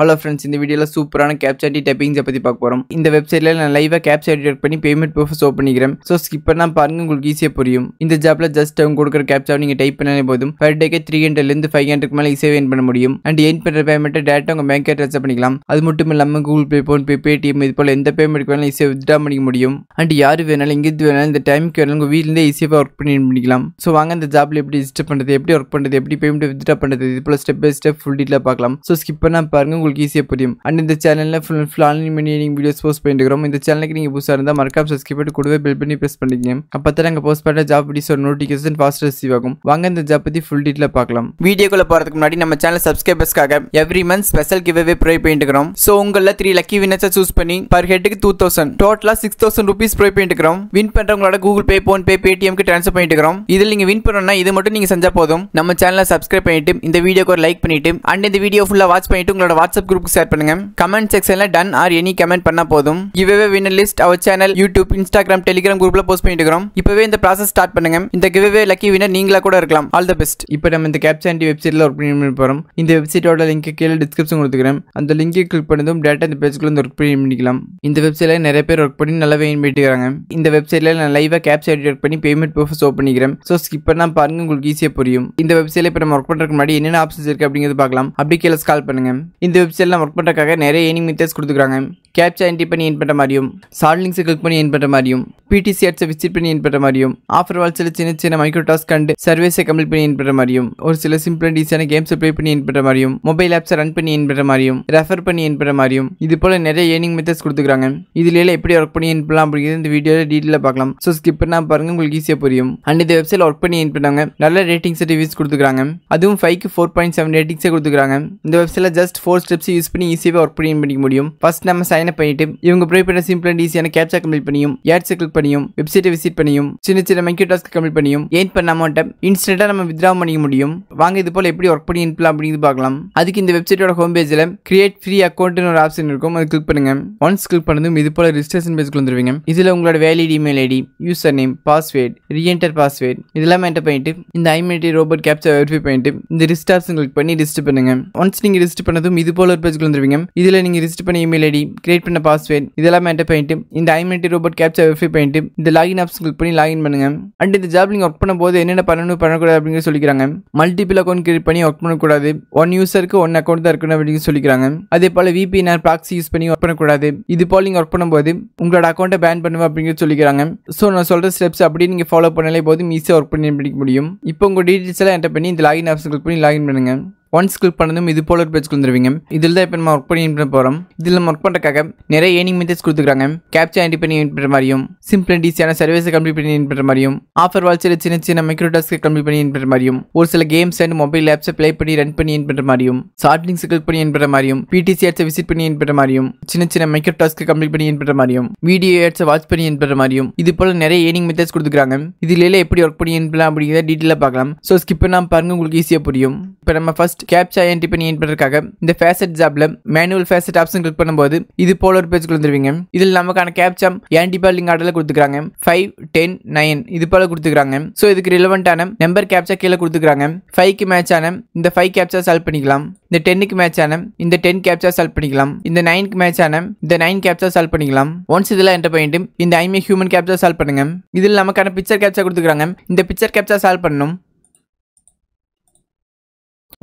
hello friends இந்த வீடியோவில் சூப்பரான கேப்சாட்டி டைப்பிங்ஸை பற்றி பார்க்க போகிறோம் இந்த வெப்சைட்டில் நான் லைவாக கேப்சா எடிட் பண்ணி பேமெண்ட் ப்ரூஃப் ஷோ பண்ணிக்கிறேன் ஸோ ஸ்கிப் பண்ணால் பாருங்க உங்களுக்கு ஈஸியாக புரியும் இந்த ஜாப்பில் ஜஸ்ட் அவங்க கொடுக்குற கேப்சா நீங்கள் டைப் பண்ணாலே போதும் பர் டேக்கு த்ரீ ஹண்ட்ரட்லேருந்து ஃபைவ் ஹண்ட்ரட் மேலே ஈஸியாக ஏன் பண்ண முடியும் அண்ட் என் பண்ணுற பேமெண்ட்டை டேரெக்டாக உங்கள் பேங்க் ட்ரான்ஸ்ஃபர் பண்ணிக்கலாம் அது மட்டும் இல்லாமல் கூகுள் பே ஃபோன்பே பேடிஎம் இது போல் எந்த பேமெண்ட் வேணாலும் ஈஸியாக வித்ரா பண்ணிக்க முடியும் அண்ட் யார் வேணாலும் எங்கேருந்து வேணாலும் இந்த டைமுக்கு வேணாலும் உங்கள் வீட்டிலேருந்து ஈஸியாக ஒர்க் பண்ணி பண்ணிக்கலாம் ஸோ வாங்க இந்த ஜாப்பில் எப்படி ரிஜிஸ்டர் பண்ணுறது எப்படி ஒர்க் பண்ணுறது எப்படி பேமெண்ட் வித்ட்ரா பண்ணுறது இது போல் step by step full detail பார்க்கலாம் ஸோ ஸ்கிப் பண்ணால் பாருங்கள் உங்களுக்கு ஈஸியாக புரியும் அண்ட் இந்த சேனலில் ஃபுல் ஃபுல் ஆன்லைன் மணி நீங்கள் வீடியோஸ் போஸ்ட் பண்ணிட்டு இருக்கிறோம் இந்த சேனலுக்கு நீங்கள் புதுசாக இருந்தால் மறக்காம சப்ஸ்கிரைப் பண்ணி கூடவே பில் பண்ணி ப்ரெஸ் பண்ணிக்கணும் அப்போ தான் நாங்கள் போஸ்ட் பண்ணுற ஜாப் வீடியோஸோட நோட்டிஃபிகேஷன் ஃபாஸ்ட் ரிசீவ் ஆகும் வாங்க இந்த ஜாப் பற்றி ஃபுல் டீட்டெயில் பார்க்கலாம் வீடியோக்குள்ளே போகிறதுக்கு முன்னாடி நம்ம சேனல் சப்ஸ்கிரைபர்ஸ்க்காக எவ்ரி மந்த் ஸ்பெஷல் கிவ்வே ப்ரே பண்ணிட்டுருக்கோம் ஸோ உங்களில் த்ரீ லக்கி வினர்ஸை சூஸ் பண்ணி பர் ஹெட்டுக்கு டூ தௌசண்ட் டோட்டலாக சிக்ஸ் தௌசண்ட் ருபீஸ் ப்ரே பண்ணிட்டுருக்கோம் வின் பண்ணுறவங்களோட கூகுள் பே ஃபோன்பே பேடிஎம்க்கு ட்ரான்ஸ்ஃபர் பண்ணிட்டுருக்கோம் இதில் நீங்கள் வின் பண்ணணும்னா இது மட்டும் நீங்கள் செஞ்சால் போதும் நம்ம சேனலை சப்ஸ்கிரைப் பண்ணிட்டு இந்த வீடியோக்கு ஒரு லைக் பண்ணிட்டு அண்ட் இந்த வீடியோ ஃபுல்லாக வாட்ச் பண்ணிட்டு உங்களோட வாட்ச் வாட்ஸ்அப் குரூப் ஷேர் பண்ணுங்க கமெண்ட் செக்ஷன்ல டன் ஆர் எனி கமெண்ட் பண்ணா போதும் giveaway winner list our channel YouTube Instagram Telegram குரூப்ல போஸ்ட் பண்ணிட்டு இருக்கிறோம் இப்பவே இந்த ப்ராசஸ் ஸ்டார்ட் பண்ணுங்க இந்த கிவ்வே லக்கி வின்னர் நீங்களா கூட இருக்கலாம் ஆல் த பெஸ்ட் இப்போ நம்ம இந்த கேப்சாண்டி வெப்சைட்ல ஒர்க் பண்ணி போறோம் இந்த வெப்சைட்டோட லிங்க் கீழே டிஸ்கிரிப்ஷன் கொடுத்துக்கிறேன் அந்த லிங்கை கிளிக் பண்ணதும் டேட்டா இந்த பேஜ்குள்ள வந்து ஒர்க் பண்ணி பண்ணிக்கலாம் இந்த வெப்சைட்ல நிறைய பேர் ஒர்க் பண்ணி நல்லா வெயின் பண்ணிட்டுருக்காங்க இந்த வெப்சைட்ல நான் லைவா கேப்சாண்டி ஒர்க் பண்ணி பேமெண்ட் ப்ரூஃப் ஓப் பண்ணிக்கிறேன் ஸோ ஸ்கிப் பண்ணா பாருங்க உங்களுக்கு ஈஸியாக புரியும் இந்த வெப்சைட்ல இப்போ நம்ம ஒர்க் பண்றதுக்கு முன்னாடி என்னென்ன ஆப்ஷன்ஸ் இருக்கு அப்படிங்கிறது பார்க்கலாம் அப்படி கீழே கால் பண்ணுங்க இந்த வெப்சைட்லாம் ஒர்க் பண்ணுறதுக்காக நிறைய எனிமி டெஸ்ட் கொடுத்துருக்காங்க கேப்சா என்ட்ரி பண்ணி ചെയ്യാൻ പറ്റ மாதிரியும் സാഡ് ലിങ്ക്സ് ക്ലിക്ക് പണി ചെയ്യാൻ പറ്റ മറിയും പി விசிட் பண்ணி என்பட்ட மாதிரியும் ஆஃபர் வால்ஸில் சின்ன சின்ன மைக்ரோ டாஸ்க் கண்டு சர்வீஸை கம்ப்ளீட் பண்ணி என்பட்ட மாதிரியும் ஒரு சில சிம்பிள் அண்ட் ஈஸியான கேம்ஸை ப்ளே பண்ணி என்பட்ட மாதிரியும் மொபைல் ஆப்ஸை ரன் பண்ணி என்பட்ட மாதிரியும் ரெஃபர் பண்ணி என்பட்ட மாதிரியும் இது போல நிறைய ஏர்னிங் மெத்தட்ஸ் கொடுத்துருக்காங்க இதுல எப்படி ஒர்க் பண்ணி என்பலாம் அப்படிங்கிறது இந்த வீடியோவில் டீட்டெயிலாக பார்க்கலாம் ஸோ ஸ்கிப் பண்ணால் பாருங்க உங்களுக்கு ஈஸியாக புரியும் அண்ட் இந்த வெப்சைட் ஒர்க் பண்ணி என்பட்டாங்க நல்ல ரேட்டிங்ஸ் ரிவ்யூஸ் கொடுத்துருக்காங்க அதுவும் ஃபைவ்க்கு ஃபோர் பாயிண்ட் செவன் ரேட்டிங்ஸே கொடுத்துருக்காங்க இந்த வெப்சைட்டில் ஜஸ்ட் ஃபோர் ஸ்டெப்ஸ் யூஸ் பண்ணி ஈஸியாக ஒர்க் பண்ணி பண்ணிக்க முடியும் ஃபர்ஸ்ட் நம்ம சைன் சைன் அப் பண்ணிட்டு இவங்க ப்ரே பண்ண சிம்பிள் அண்ட் ஈஸியான கேப்சா கம்ப்ளீட் பண்ணியும் ஏட்ஸை கிளிக் பண்ணியும் வெப்சைட்டை விசிட் பண்ணியும் சின்ன சின்ன மைக்ரோ டாஸ்க் கம்ப்ளீட் பண்ணியும் ஏன் பண்ண அமௌண்ட்டை இன்ஸ்டன்ட்டாக நம்ம வித்ரா பண்ணிக்க முடியும் வாங்க இது போல் எப்படி ஒர்க் பண்ணி இன்ப்ளா அப்படிங்கிறது பார்க்கலாம் அதுக்கு இந்த வெப்சைட்டோட ஹோம் பேஜில் கிரியேட் ஃப்ரீ அக்கௌண்ட்னு ஒரு ஆப்ஷன் இருக்கும் அது கிளிக் பண்ணுங்க ஒன்ஸ் கிளிக் பண்ணதும் இது போல ரிஜிஸ்ட்ரேஷன் பேஜ்க்கு வந்துருவீங்க இதில் உங்களோட valid email ID user name password reenter password இதெல்லாம் என்டர் பண்ணிட்டு இந்த ஐமெட்டி ரோபோட் கேப்சர் வெரிஃபை பண்ணிட்டு இந்த ரிஸ்ட் ஆப்ஷன் கிளிக் பண்ணி ரிஜிஸ்டர் பண்ணுங்க ஒன்ஸ் நீங்கள் ரிஜிஸ்டர் பண்ணதும் இது போல் ஒரு பேஜ்க்கு வந்துருவீங்க இதில் நீங்கள் ரிஜிஸ்டர் பண்ண இமெயில் ஐடி கிரியேட் பண்ண பாஸ்வேர்ட் இதெல்லாம் என்ட்ட பண்ணிட்டு இந்த ஐமெண்ட் ரோபோட் கேப்சர் வெஃபி பண்ணிட்டு இந்த லாகின் ஆப்ஸ் கிளிக் பண்ணி லாகின் பண்ணுங்க அண்ட் இந்த ஜாப் நீங்க ஒர்க் பண்ணும்போது என்னென்ன பண்ணணும் பண்ணக்கூடாது அப்படின்னு சொல்லிக்கிறாங்க மல்டிபிள் அக்கௌண்ட் கிரியேட் பண்ணி ஒர்க் பண்ணக்கூடாது ஒன் யூசருக்கு ஒன் அக்கௌண்ட் தான் இருக்கணும் அப்படின்னு சொல்லிக்கிறாங்க அதே போல விபிஎன் ப்ராக்ஸி யூஸ் பண்ணி ஒர்க் பண்ணக்கூடாது இது போல் நீங்கள் ஒர்க் பண்ணும்போது உங்களோட அக்கௌண்ட்டை பேன் பண்ணுவேன் அப்படின்னு சொல்லிக்கிறாங்க ஸோ நான் சொல்கிற ஸ்டெப்ஸ் அப்படி நீங்கள் ஃபாலோ பண்ணாலே போதும் ஈஸியாக ஒர்க் பண்ணி முடியும் இப்போ உங்கள் டீட்டெயில்ஸ் எல்லாம் என்டர் பண்ணி இந்த லாகின் ஆப்ஸ் கிளிக் பண்ணி லாகின் பண்ணுங்கள் ஒன்ஸ் கிளிக் பண்ணதும் இது போல ஒரு பேஜ்க்கு வந்துருவீங்க இதில் தான் இப்போ நம்ம ஒர்க் பண்ணி இன்ட் போகிறோம் இதில் நம்ம ஒர்க் பண்ணுறக்காக நிறைய ஏனிங் மெத்தட்ஸ் கொடுத்துருக்காங்க கேப்சர் ஆண்டி பண்ணி இன்ட் பண்ணுற மாதிரியும் சிம்பிள் அண்ட் ஈஸியான சர்வீஸை கம்ப்ளீட் பண்ணி இன்ட் பண்ணுற மாதிரியும் ஆஃபர் வால்ச்சில் சின்ன சின்ன மைக்ரோ டாஸ்க்கு கம்ப்ளீட் பண்ணி இன்ட் பண்ணுற மாதிரியும் ஒரு சில கேம்ஸ் அண்ட் மொபைல் ஆப்ஸை ப்ளே பண்ணி ரன் பண்ணி இன்ட் பண்ணுற மாதிரியும் லிங்க்ஸ் கிளிக் பண்ணி இன்ட் பண்ணுற மாதிரியும் பிடிசி ஆட்ஸை விசிட் பண்ணி இன்ட் பண்ணுற மாதிரியும் சின்ன சின்ன மைக்ரோ டாஸ்க்கு கம்ப்ளீட் பண்ணி இன்ட் பண்ணுற மாதிரியும் வீடியோ ஆட்ஸை வாட்ச் பண்ணி இன்ட் பண்ணுற மாதிரியும் இது போல் நிறைய ஏனிங் மெத்தட்ஸ் கொடுத்துருக்காங்க இதில் எப்படி ஒர்க் பண்ணி இன்ட் பண்ணலாம் அப்படிங்கிறத டீட்டெயிலாக பார்க்கலாம் ஸோ ஸ்கிப் பண்ணாமல் பாருங்கள் உங்களுக்கு ஈஸியாக புரியும் இப்போ நம்ம ஃபஸ்ட் டெக்ஸ்ட் கேப்சா என்ட்ரி பண்ணி என்பதற்காக இந்த ஃபேசட் ஜாப்ல மேனுவல் ஃபேசட் ஆப்ஷன் கிளிக் பண்ணும்போது இது போல ஒரு பேஜ் வந்துருவீங்க இதில் நமக்கான கேப்சா ஆன்டிபா லிங்க் ஆர்டரில் கொடுத்துக்கிறாங்க ஃபைவ் டென் நைன் இது போல கொடுத்துக்கிறாங்க ஸோ இதுக்கு ரிலவெண்ட்டான நம்பர் கேப்சா கீழே கொடுத்துக்கிறாங்க ஃபைவ்க்கு மேட்சான இந்த ஃபைவ் கேப்சா சால்வ் பண்ணிக்கலாம் இந்த டென்னுக்கு மேட்சான இந்த டென் கேப்சா சால்வ் பண்ணிக்கலாம் இந்த நைனுக்கு மேட்சான இந்த நைன் கேப்சா சால்வ் பண்ணிக்கலாம் ஒன்ஸ் இதெல்லாம் என்ற பண்ணிட்டு இந்த ஐமே ஹியூமன் கேப்சா சால்வ் பண்ணுங்க இதில் நமக்கான பிக்சர் கேப்சா கொடுத்துக்கிறாங்க இந்த பிக்சர் கேப்சா சால்வ் பண்ணணும்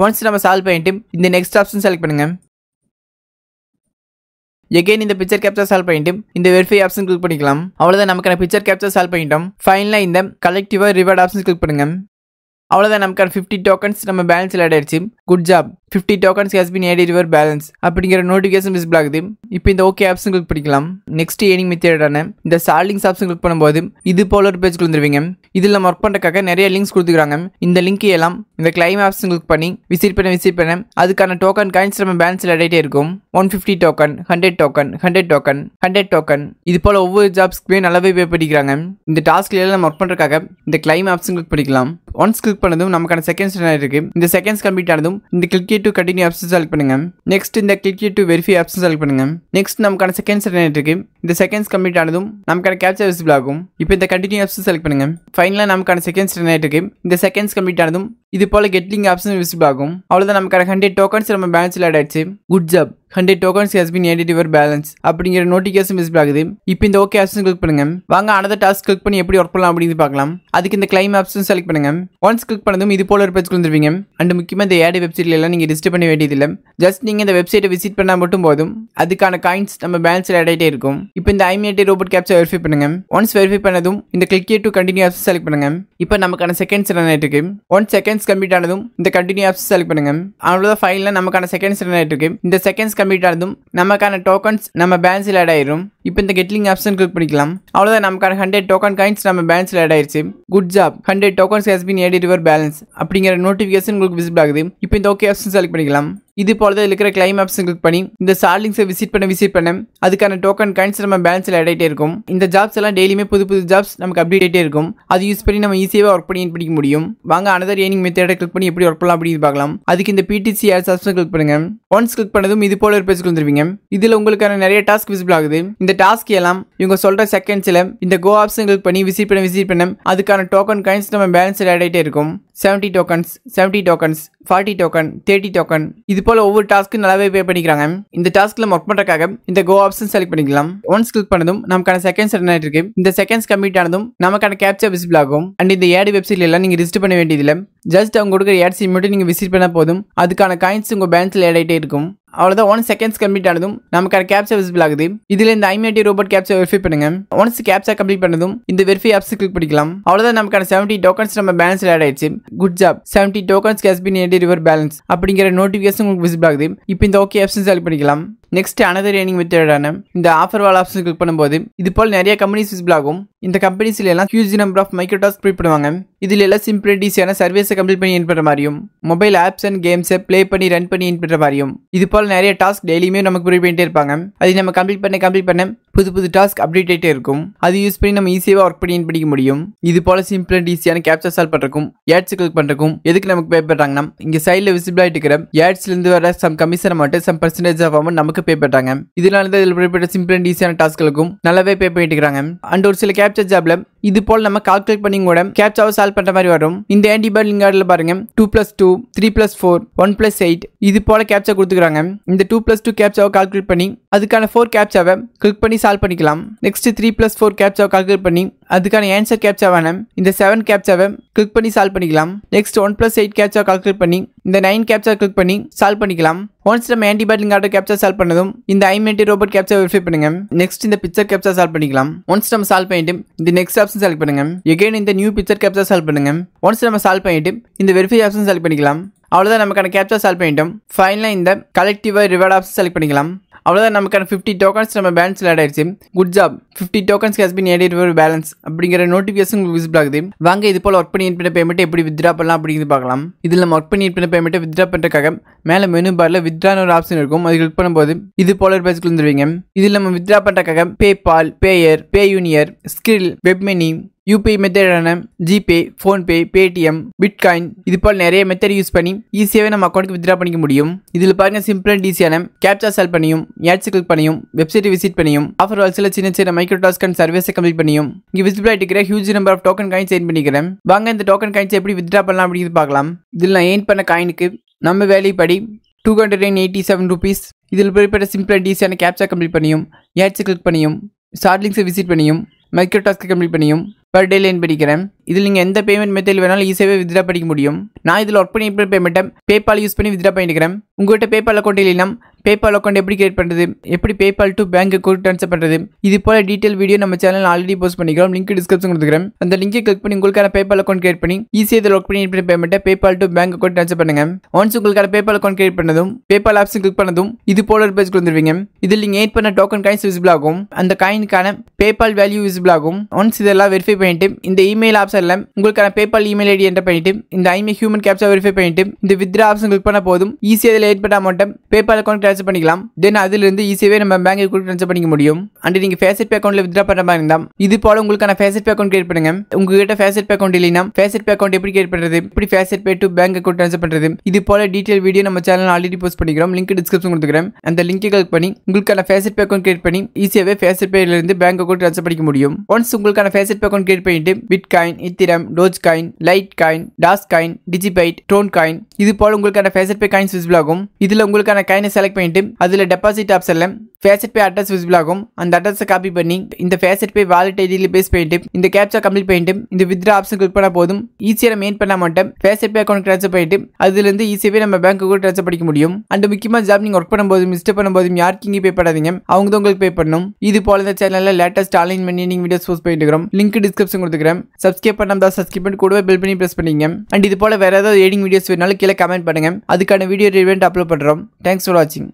ஒன்ஸ் நம்ம சால்வ் பண்ணிட்டு இந்த நெக்ஸ்ட் ஆப்ஷன் செலக்ட் பண்ணுங்கள் எகெயின் இந்த பிக்சர் கேப்சர் சால்வ் பண்ணிட்டு இந்த வெரிஃபை ஆப்ஷன் கிளிக் பண்ணிக்கலாம் அவ்வளோதான் நமக்கான பிக்சர் கேப்சர் சால்வ் பண்ணிட்டோம் ஃபைனலாக இந்த கலெக்டிவாக ரிவார்ட் ஆப்ஷன் கிளிக் பண்ணுங்கள் அவ்வளோதான் நமக்கான ஃபிஃப்டி டோக்கன்ஸ் நம்ம balance add good job fifty tokens has been ரிவர் யுவர் பேலன்ஸ் அப்படிங்கிற நோட்டிஃபிகேஷன் விசிபிள் ஆகுது இப்போ இந்த ஓகே ஆப்ஷன் கிளிக் பண்ணிக்கலாம் நெக்ஸ்ட் ஏர்னிங் மெத்தேடான இந்த சால் லிங்க்ஸ் ஆப்ஷன் கிளிக் பண்ணும்போது இது போல ஒரு பேஜ் வந்துருவீங்க இதில் நம்ம ஒர்க் பண்ணுறக்காக நிறைய லிங்க்ஸ் கொடுத்துக்கிறாங்க இந்த லிங்க் எல்லாம் இந்த கிளைம் ஆப்ஷன் கிளிக் பண்ணி விசிட் பண்ண விசிட் பண்ண அதுக்கான டோக்கன் காயின்ஸ் நம்ம பேலன்ஸ் அடையிட்டே இருக்கும் one fifty token hundred token hundred token hundred token இது போல் ஒவ்வொரு ஜாப்ஸ்க்குமே நல்லாவே பே பண்ணிக்கிறாங்க இந்த டாஸ்க் எல்லாம் நம்ம ஒர்க் பண்ணுறக்காக இந்த கிளைம் ஆப்ஷன் கிளிக் பண்ணிக்கலாம் ஒன்ஸ் கிளிக் பண்ணதும் நமக்கான செகண்ட்ஸ் இருக்கு இந்த செகண்ட்ஸ் கம்ப்ளீட் ஆனதும் இந்த click to continue option select பண்ணுங்க நெக்ஸ்ட் இந்த click to verify option select பண்ணுங்க நெக்ஸ்ட் நமக்கான செகண்ட் சட்டர்டே இருக்கு இந்த செகண்ட்ஸ் கம்ப்ளீட் ஆனதும் நமக்கான கேப்சர் விசிபிள் ஆகும் இப்போ இந்த கண்டினியூ ஆப்ஷன் செலக்ட் பண்ணுங்க ஃபைனலாக நமக்கான செகண்ட்ஸ் டென் இருக்கு இந்த செகண்ட்ஸ் கம்ப்ளீட் ஆனதும் இது போல கெட்லிங் ஆப்ஷன் விசிபிள் ஆகும் அவ்வளோதான் நமக்கான ஹண்ட்ரட் டோக்கன்ஸ் நம்ம பேலன்ஸில் ஆட் ஆயிடுச்சு good job hundred tokens has been added your balance அப்படிங்கிற நோட்டிஃபிகேஷன் விசிபிள் ஆகுது இப்போ இந்த ஓகே ஆப்ஷன் கிளிக் பண்ணுங்க வாங்க அனதர் டாஸ்க் கிளிக் பண்ணி எப்படி ஒர்க் பண்ணலாம் அப்படின்னு பார்க்கலாம் அதுக்கு இந்த கிளைம் ஆப்ஷன் செலக்ட் பண்ணுங்க ஒன்ஸ் கிளிக் பண்ணதும் இது போல ஒரு பேஜ் வந்துருவீங்க அண்ட் முக்கியமாக இந்த ஏடி வெப்சைட்ல எல்லாம் நீங்கள் ரிஜிஸ்டர் பண்ண வேண்டியதில்லை ஜஸ்ட் நீங்கள் இந்த வெப்சைட்டை விசிட் பண்ணால் மட்டும் போதும் அதுக்கான காயின்ஸ் நம்ம பேலன்ஸில் ஆட் ஆகிட்டே இருக்கும் இப்போ இந்த ஐமிஐடி ரோபோட் கேப்சா வெரிஃபை பண்ணுங்க ஒன்ஸ் வெரிஃபை பண்ணதும் இந்த click to continue apps select பண்ணுங்க இப்போ நமக்கான செகண்ட்ஸ் ரன் ஆயிட்டு இருக்கு ஒன் செகண்ட்ஸ் கம்ப்ளீட் ஆனதும் இந்த கண்டினியூ ஆப்ஸ் செலக்ட் பண்ணுங்க அவ்வளோதான் ஃபைனில் நமக்கான செகண்ட்ஸ் ரன் ஆயிட்டு இருக்கு இந்த செகண்ட்ஸ் கம்ப்ளீட் ஆனதும் நமக்கான டோக்கன்ஸ் நம்ம பேலன்ஸில் ஆட் ஆயிரும் இப்போ இந்த கெட்லிங் ஆப்ஷன் கிளிக் பண்ணிக்கலாம் அவ்வளோதான் நமக்கான ஹண்ட்ரட் டோக்கன் காயின்ஸ் நம்ம பேலன்ஸில் ஆட் ஆயிடுச்சு good job hundred tokens has been ஏடி ரிவர் பேலன்ஸ் அப்படிங்கிற நோட்டிஃபிகேஷன் உங்களுக்கு விசிபிள் ஆகுது இப்போ இந்த ஓகே ஆப்ஷன் செலக்ட் பண்ணிக்கலாம் இது போல தான் இருக்கிற கிளைமேப்ஸ் கிளிக் பண்ணி இந்த சார்லிங்ஸை விசிட் பண்ண விசிட் பண்ண அதுக்கான டோக்கன் கைன்ஸ் நம்ம பேலன்ஸில் ஆடாயிட்டே இருக்கும் இந்த ஜாப்ஸ் எல்லாம் டெய்லியுமே புது புது ஜாப்ஸ் நமக்கு அப்டேட் ஆகிட்டே இருக்கும் அது யூஸ் பண்ணி நம்ம ஈஸியாக ஒர்க் பண்ணி படிக்க முடியும் வாங்க அனதர் ஏர்னிங் மெத்தேட கிளிக் பண்ணி எப்படி ஒர்க் பண்ணலாம் அப்படின்னு பார்க்கலாம் அதுக்கு இந்த பிடிசி ஆட்ஸ் ஆப்ஸ் கிளிக் பண்ணுங்க ஒன்ஸ் கிளிக் பண்ணதும் இது போல ஒரு பேஜ் வந்துருவீங்க இதில் உங்களுக்கான நிறைய டாஸ்க் விசிபிள் ஆகுது இந்த டாஸ்க் எல்லாம் இவங்க சொல்கிற செகண்ட்ஸில் இந்த கோ ஆப்ஸ் கிளிக் பண்ணி விசிட் பண்ண விசிட் பண்ண அதுக்கான டோக்கன் கைன்ஸ் நம்ம பேலன்ஸில் ஆட் ஆகிட்டே இருக்கும் seventy tokens seventy tokens forty token thirty token இது போல் ஒவ்வொரு டாஸ்க்கு நல்லாவே பே பண்ணிக்கிறாங்க இந்த டாஸ்க்கில் ஒர்க் பண்றதுக்காக இந்த கோ ஆப்ஷன் செலக்ட் பண்ணிக்கலாம் ஒன்ஸ் கிளிக் பண்ணதும் நமக்கான செகண்ட்ஸ் ரன் ஆகிட்டு இருக்கு இந்த செகண்ட்ஸ் கம்ப்ளீட் ஆனதும் நமக்கான கேப்சர் விசிபிள் ஆகும் அண்ட் இந்த ஏடி வெப்சைட்ல எல்லாம் நீங்கள் ரிஜிஸ்டர் பண்ண வேண்டியதில்லை ஜஸ்ட் அவங்க கொடுக்குற ஏட்ஸ் மட்டும் நீங்கள் விசிட் பண்ணால் போதும் அதுக்கான காயின்ஸ் உங்கள் பேங்க்ஸில் ஏடாயிட்டே இருக்கும் அவ்வளோதான் ஒன் செகண்ட்ஸ் கம்ப்ளீட் ஆனதும் நமக்கான கேப்சா விசிபிள் ஆகுது இதில் இந்த ஐமேட்டி ரோபோட் கேப்சா வெரிஃபை பண்ணுங்க ஒன்ஸ் கேப்சா கம்ப்ளீட் பண்ணதும் இந்த வெரிஃபை ஆப்ஸ் கிளிக் பண்ணிக்கலாம் அவ்வளோதான் நமக்கான செவன்ட்டி டோக்கன்ஸ் நம்ம பேலன்ஸ் ஆட் ஆயிடுச்சு good job seventy tokens has been ஏடி ரிவர் பேலன்ஸ் அப்படிங்கிற நோட்டிஃபிகேஷன் உங்களுக்கு விசிபிள் ஆகுது இப்போ இந்த ஓகே ஆப்ஷன் செலக்ட் பண்ணிக்கலாம் நெக்ஸ்ட் அனதர் ஏர்னிங் மெத்தடான இந்த ஆஃபர் வால் ஆப்ஷன் கிளிக் பண்ணும்போது இது போல் நிறைய கம்பெனிஸ் விசிபிள் ஆகும் இந்த கம்பெனிஸ்ல எல்லாம் huge number of micro task ப்ரீட் பண்ணுவாங்க இதில் எல்லாம் சிம்பிள் ஈஸியான சர்வீஸை கம்ப்ளீட் பண்ணி என் பண்ணுற மாதிரியும் மொபைல் ஆப்ஸ் அண்ட் கேம்ஸை ப்ளே பண்ணி ரன் பண்ணி என் பண்ணுற மாதிரியும் இது போல் நிறைய டாஸ்க் டெய்லியுமே நமக்கு ப்ரீட் பண்ணிட்டே இருப்பாங்க அதை நம்ம கம்ப்ளீட் பண்ண கம்ப்ளீட் பண்ண புது புது டாஸ்க் அப்டேட் ஆகிட்டே இருக்கும் அது யூஸ் பண்ணி நம்ம ஈஸியாக ஒர்க் பண்ணி படிக்க முடியும் இது போல சிம்பிள் அண்ட் ஈஸியான கேப்சர் சால்வ் பண்ணுறக்கும் ஏட்ஸ் கிளிக் பண்ணுறக்கும் எதுக்கு நமக்கு பே பண்ணுறாங்கன்னா இங்கே சைடில் விசிபிள் ஆகிட்டு இருக்கிற ஏட்ஸ்லேருந்து வர சம் கமிஷன் மட்டும் சம் பர்சன்டேஜ் ஆஃப் அமௌண்ட் நமக்கு பே பண்ணுறாங்க இதனால தான் இதில் சிம்பிள் அண்ட் ஈஸியான டாஸ்களுக்கும் நல்லாவே பே பண்ணிட்டு இருக்காங்க அண்ட் ஒரு சில கேப்சர் ஜாப்ல இது போல் நம்ம கால்குலேட் பண்ணி கூட கேப்சாவை சால்வ் பண்ணுற மாதிரி வரும் இந்த ஆன்டிபயோட்டிக் லிங்கார்டில் பாருங்க two plus two three plus four one plus eight இது போல கேப்சா கொடுத்துக்கிறாங்க இந்த டூ பிளஸ் டூ கேப்சாவை கால்குலேட் பண்ணி அதுக்கான ஃபோர் கேப்சாவை கிளிக் பண்ணி சால்வ் பண்ணிக்கலாம் நெக்ஸ்ட் த்ரீ பிளஸ் ஃபோர் கேப்சாவை கால்குலேட் பண்ணி அதுக்கான ஆன்சர் கேப்சா வேணும் இந்த செவன் கேப்சாவை கிளிக் பண்ணி சால்வ் பண்ணிக்கலாம் next one plus eight captcha calculate பண்ணி இந்த நைன் கேப்சா கிளிக் பண்ணி சால்வ் பண்ணிக்கலாம் ஒன்ஸ் நம்ம ஆன்டிபயோட்டிக் ஆர்டர் கேப்சா சால்வ் பண்ணதும் இந்த ஐமெண்டி ரோபோட் கேப்சா வெரிஃபை பண்ணுங்க நெக்ஸ்ட் இந்த பிக்சர் கேப்சா சால்வ் பண்ணிக்கலாம் ஒன்ஸ் நம்ம சால்வ் பண்ணிட்டு இந்த நெக்ஸ்ட் ஆப்ஷன் செலக்ட் பண்ணுங்க எகைன் இந்த நியூ பிக்சர் கேப்சா சால்வ் பண்ணுங்க ஒன்ஸ் நம்ம சால்வ் பண்ணிட்டு இந்த வெரிஃபை ஆப்ஷன் செலக்ட் பண்ணிக்கலாம் அவ்வளோதான் நமக்கான கேப்சா சால்வ் பண்ணிட்டோம் ஃபைனலாக இந்த கலெக்டிவாக ரிவார்ட் ஆப்ஷன் செலக்ட் பண்ணிக்கலாம் அவ்வளோதான் நமக்கான ஃபிஃப்டி டோக்கன்ஸ் நம்ம பேலன்ஸில் ஆட் ஆயிடுச்சு good job fifty tokens has been ஏடி ஒரு பேலன்ஸ் அப்படிங்கிற நோட்டிஃபிகேஷன் உங்களுக்கு விசிபிள் ஆகுது வாங்க இது போல் ஒர்க் பண்ணி பண்ண பேமெண்ட் எப்படி வித்ரா பண்ணலாம் அப்படிங்கிறது பார்க்கலாம் இதில் நம்ம ஒர்க் பண்ணி பண்ண பேமெண்ட்டை வித்ரா பண்ணுறதுக்காக மேலே மெனு பாரில் வித்ரான ஒரு ஆப்ஷன் இருக்கும் அது கிளிக் பண்ணும்போது இது போல ஒரு பேஜுக்கு வந்துடுவீங்க இதில் நம்ம வித்ரா பண்ணுறதுக்காக PayPal Payeer Payoneer Skrill WebMoney UPI மெத்தடான ஜிபே ஃபோன்பே பேடிஎம் பிட்காயின் இது போல் நிறைய மெத்தட் யூஸ் பண்ணி ஈஸியாகவே நம்ம அக்கௌண்ட்க்கு வித்ரா பண்ணிக்க முடியும் இதில் பாருங்க சிம்பிள் அண்ட் ஈஸியான கேப்சா செல் பண்ணியும் ஏட்ஸ் கிளிக் பண்ணியும் வெப்சைட் விசிட் பண்ணியும் ஆஃபர் வால்ஸில் சின்ன சின்ன மைக்ரோ டாஸ்க் அண்ட் சர்வீஸை கம்ப்ளீட் பண்ணியும் இங்கே விசிபிள் ஆகிட்டு huge number of token coins earn பண்ணிக்கிறேன் வாங்க இந்த டோக்கன் காயின்ஸ் எப்படி வித்ரா பண்ணலாம் அப்படின்னு பார்க்கலாம் இதில் நான் ஏன் பண்ண காயினுக்கு நம்ம வேலைப்படி two hundred and eighty seven rupees இதில் குறிப்பிட்ட சிம்பிள் அண்ட் ஈஸியான கேப்சா கம்ப்ளீட் பண்ணியும் ஏட்ஸ் கிளிக் பண்ணியும் ஷார்ட் விசிட் பண்ணியும் மைக்ரோ டாஸ்க்கு கம்ப்ளீட் பண்ணியும் பர் டேல படிக்கிறேன் இதில் நீங்கள் எந்த பேமெண்ட் மெத்தடில் வேணாலும் ஈஸியாகவே வித்ரா படிக்க முடியும் நான் இதில் ஒர்க் பண்ணி பேமெண்ட்டை பேபால் யூஸ் பண்ணி வித்ரா பண்ணிக்கிறேன் உங்கள்கிட்ட பேபால் அக்கௌண்ட் இல்லைனா பேபால் அக்கௌண்ட் எப்படி கிரியேட் பண்ணுறது எப்படி PayPal to bank account transfer பண்ணுறது இது போல் டீட்டெயில் வீடியோ நம்ம சேனல் ஆல்ரெடி போஸ்ட் பண்ணிக்கிறோம் லிங்க் டிஸ்கிரிப்ஷன் கொடுத்துக்கிறேன் அந்த லிங்கை கிளிக் பண்ணி உங்களுக்கான பேபால் அக்கௌண்ட் கிரியேட் பண்ணி ஈஸியாக இதில் ஒர்க் பண்ணி பேமெண்ட்டை PayPal to bank account transfer பண்ணுங்க ஒன்ஸ் உங்களுக்கான பேபால் அக்கௌண்ட் கிரியேட் பண்ணதும் பேபால் ஆப்ஸும் கிளிக் பண்ணதும் இது போல ஒரு பேஜ் கொடுத்துருவீங்க இதில் நீங்கள் ஏட் பண்ண டோக்கன் காயின்ஸ் விசிபிள் ஆகும் அந்த காயினுக்கான பேபால் வேல்யூ விசிபிள் ஆகும் ஒன்ஸ் இதெல்லாம் வெரிஃபை பண்ணிட்டு இந்த இமெயில் ஆப்ஷன் எல்லாம் உங்களுக்கான பேபால் இமெயில் ஐடி என்டர் பண்ணிட்டு இந்த ஐமே ஹியூமன் கேப்சா வெரிஃபை பண்ணிட்டு இந்த வித்ரா ஆப்ஷன் கிளிக் பண்ண போதும் ஈஸியாக இதில் ஏற்பட்ட அமௌண்ட்டை பேபால் அக்கௌண்ட் ட்ரான்ஸ்ஃபர் பண்ணிக்கலாம் தென் அதிலிருந்து ஈஸியாகவே நம்ம பேங்க் அக்கௌண்ட் ட்ரான்ஸ்ஃபர் பண்ணிக்க முடியும் அண்ட் நீங்கள் ஃபேசட் பே அக்கௌண்ட்டில் வித்ரா பண்ணுற மாதிரி இருந்தால் இது போல உங்களுக்கான ஃபேசட் பே அக்கௌண்ட் கிரியேட் பண்ணுங்க உங்ககிட்ட ஃபேசட் பே அக்கௌண்ட் இல்லைனா ஃபேசட் பே அக்கௌண்ட் எப்படி கிரியேட் பண்ணுறது எப்படி FaucetPay to bank account transfer பண்ணுறது இது போல டீட்டெயில் வீடியோ நம்ம சேனல் ஆல்ரெடி போஸ்ட் பண்ணிக்கிறோம் லிங்க் டிஸ்கிரிப்ஷன் கொடுத்துக்கிறேன் அந்த லிங்க் கிளிக் பண்ணி உங்களுக்கான ஃபேசட் பே அக்கௌண்ட் கிரியேட் பண்ணி ஈஸியாகவே ஃபேசட் பேலேருந்து பேங்க் அக்கௌண்ட் ட்ரான்ஸ்ஃபர் பண்ணிக்க முடியும் ஒன்ஸ் உங்களுக்கான ஃபேசட் பே அக்கௌண்ட் ஷேம்கேட் பெயிண்ட் bitcoin Ethereum Dogecoin Litecoin dash coin DigiByte Tron coin இது போல உங்களுக்கான ஃபேசட் பே காயின்ஸ் விசிபிள் ஆகும் இதில் உங்களுக்கான காயினை செலக்ட் பண்ணிட்டு அதில் டெபாசிட் ஆப்ஷனில் ஃபேசட் பே அட்ரஸ் விசிபிள் ஆகும் அந்த அட்ரஸை காப்பி பண்ணி இந்த ஃபேசட் பே வாலெட் ஐடியில் பேஸ் பண்ணிட்டு இந்த கேப்சா கம்ப்ளீட் பண்ணிட்டு இந்த வித்ரா ஆப்ஷன் கிளிக் பண்ணால் போதும் ஈஸியாக மெயின் பண்ண மாட்டோம் ஃபேசட் பே அக்கௌண்ட் ட்ரான்ஸ்ஃபர் பண்ணிட்டு அதுலேருந்து ஈஸியாகவே நம்ம பேங்க்கு கூட ட்ரான்ஸ்ஃபர் படிக்க முடியும் அண்ட் முக்கியமாக ஜாப் நீங்கள் ஒர்க் பண்ணும்போது மிஸ்டேக் பண்ணும்போது யாருக்கு இங்கே பே பண்ணாதீங்க அவங்க தான் உங்களுக்கு பே பண்ணணும் இது போல இந்த சேனலில் லேட்டஸ்ட் ஆன்லைன் பண்ணி நீங்கள் வீடியோஸ் போஸ்ட் பண்ணிட்டு இருக்கிறோம் லிங்க் டிஸ்கிரிப் டிஸ்கிரிப்ஷன் கொடுத்துக்கிறேன் சப்ஸ்கிரைப் தான் சப்ஸ்கிரைப் பண்ணி கூடவே பில் பண்ணி ப்ரெஸ் பண்ணிங்க அண்ட் இது போல வேற ஏதாவது எடிங் வீடியோஸ் வேணாலும் கீழே கமெண்ட் பண்ணுங்க அதுக்கான வீடியோ ரிவெண்ட் அப்லோட் பண்ணுறோம் தேங்க்ஸ் ஃபார் வாட்சிங்